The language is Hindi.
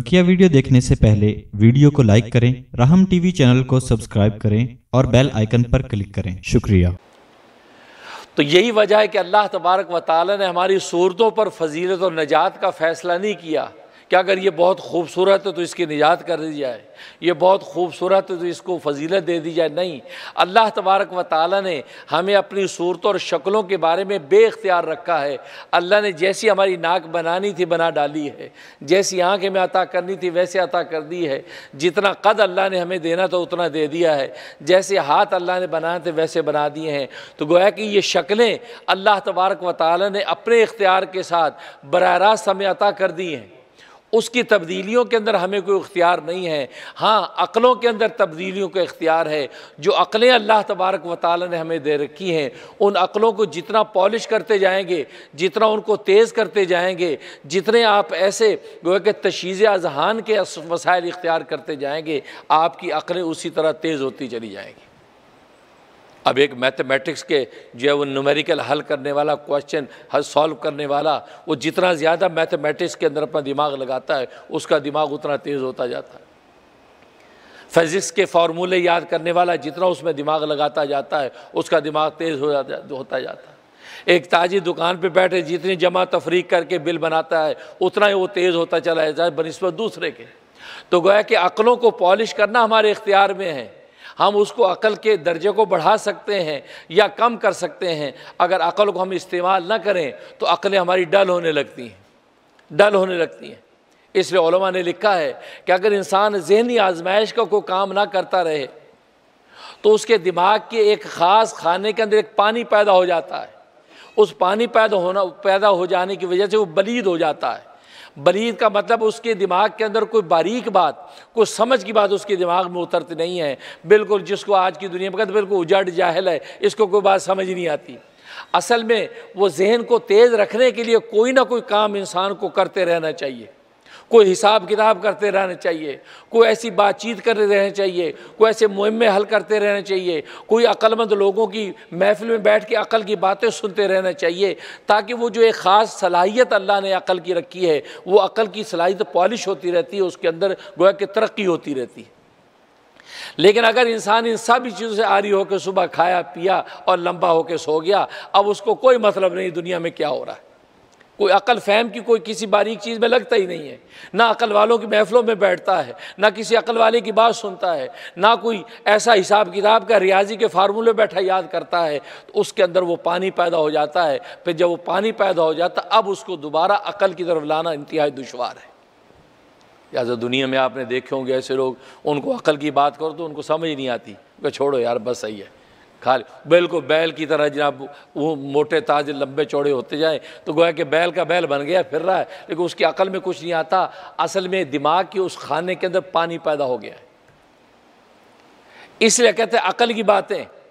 बकिया वीडियो देखने से पहले वीडियो को लाइक करें राहम टीवी चैनल को सब्सक्राइब करें और बेल आइकन पर क्लिक करें शुक्रिया तो यही वजह है कि अल्लाह तबारक व ने हमारी सूरतों पर फजीलत और नजात का फैसला नहीं किया कि अगर ये बहुत खूबसूरत है तो इसकी निजात कर दी जाए ये बहुत खूबसूरत है तो इसको फजीलत दे दी जाए नहीं अल्लाह तबारक व ताली ने हमें अपनी सूरत और शक्लों के बारे में बेख्तियार रखा है अल्लाह ने जैसी हमारी नाक बनानी थी बना डाली है जैसी आँख हमें अता करनी थी वैसे अता कर दी है जितना कद अल्लाह ने हमें देना था उतना दे दिया है जैसे हाथ अल्लाह ने बनाए थे वैसे बना दिए हैं तो गोया कि ये शक्लें अल्लाह तबारक व ताली ने अपने इख्तियार के साथ बराह रास्त हमें अता कर दी हैं उसकी तब्दीलियों के अंदर हमें कोई इख्तियार नहीं है हाँ अक़लों के अंदर तब्दीलियों का इख्तियार है जो अक़लें अल्लाह तबारक व ताली ने हमें दे रखी हैं उन अक़लों को जितना पॉलिश करते जाएंगे जितना उनको तेज़ करते जाएंगे जितने आप ऐसे गोए के तशीज़ अजहान के वसायल इख्तियार करते जाएंगे आपकी अक़लें उसी तरह तेज़ होती चली जाएंगी अब एक मैथमेटिक्स के जो है वो न्यूमेरिकल हल करने वाला क्वेश्चन हल सॉल्व करने वाला वो जितना ज़्यादा मैथमेटिक्स के अंदर अपना दिमाग लगाता है उसका दिमाग उतना तेज़ होता जाता है फिज़िक्स के फार्मूले याद करने वाला जितना उसमें दिमाग लगाता जाता है उसका दिमाग तेज़ हो जाता होता जाता है एक ताजी दुकान पर बैठे जितनी जमा तफरीक करके बिल बनाता है उतना ही वो तेज़ होता चला जाता है बनस्बत दूसरे के तो गोया कि अक़लों को पॉलिश करना हमारे इख्तियार में है हम उसको अकल के दर्जे को बढ़ा सकते हैं या कम कर सकते हैं अगर अकल को हम इस्तेमाल ना करें तो अकलें हमारी डल होने लगती हैं डल होने लगती हैं इसलिए ने लिखा है कि अगर इंसान जहनी आजमाइश का कोई काम ना करता रहे तो उसके दिमाग के एक ख़ास खाने के अंदर एक पानी पैदा हो जाता है उस पानी पैदा होना पैदा हो जाने की वजह से वो बलीद हो जाता है बलीद का मतलब उसके दिमाग के अंदर कोई बारीक बात कोई समझ की बात उसके दिमाग में उतरती नहीं है बिल्कुल जिसको आज की दुनिया में कहते बिल्कुल उजड़ जाहल है इसको कोई बात समझ नहीं आती असल में वो जहन को तेज़ रखने के लिए कोई ना कोई काम इंसान को करते रहना चाहिए कोई हिसाब किताब करते रहना चाहिए कोई ऐसी बातचीत करते रहना चाहिए कोई ऐसे मुहिमें हल करते रहना चाहिए कोई अक्लमंद लोगों की महफिल में बैठ के अकल की बातें सुनते रहना चाहिए ताकि वो जो एक ख़ास सलाहियत अल्लाह ने अकल की रखी है वो अकल की सलाहियत पॉलिश होती रहती है उसके अंदर गोया कि तरक्की होती रहती है लेकिन अगर इंसान इन सभी चीज़ों से आरी होकर सुबह खाया पिया और लंबा होकर सो गया अब उसको कोई मतलब नहीं दुनिया में क्या हो रहा है कोई अकल फहम की कोई किसी बारीक चीज़ में लगता ही नहीं है ना अकल वालों की महफलों में बैठता है ना किसी अकल वाले की बात सुनता है ना कोई ऐसा हिसाब किताब का रियाजी के फार्मूले बैठा याद करता है तो उसके अंदर वो पानी पैदा हो जाता है फिर जब वो पानी पैदा हो जाता अब उसको दोबारा अकल की तरफ लाना इंतहाई दुशवार है लिहाजा तो दुनिया में आपने देखे होंगे ऐसे लोग उनको अकल की बात करो तो उनको समझ नहीं आती छोड़ो यार बस सही है खाली बैल को बैल की तरह जनाब वो मोटे ताज लंबे चौड़े होते जाएं तो गोया कि बैल का बैल बन गया फिर रहा है लेकिन उसकी अकल में कुछ नहीं आता असल में दिमाग के उस खाने के अंदर पानी पैदा हो गया है इसलिए कहते हैं अकल की बातें